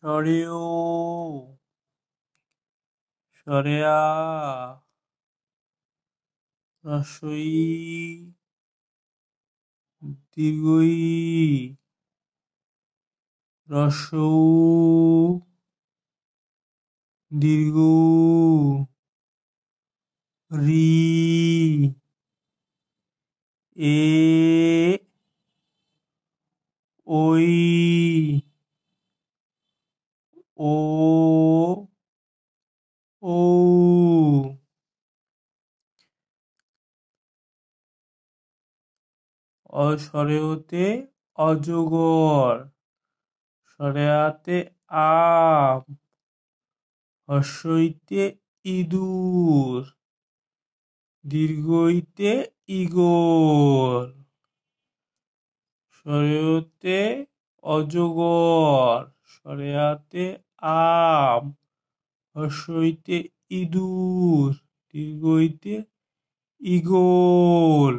সরিও সরিয়া রসই দীর্ঘই রস দীর্ঘ রি এ ওই ও ও অসরেওতে অজগর সরেয়াতে আপ হর্ষইতে ইঁদুর দীর্ঘইতে ইগর সরেয়তে অজগর সরেয়াতে আম হস্যইতে ইঁদুর হইতে ইগল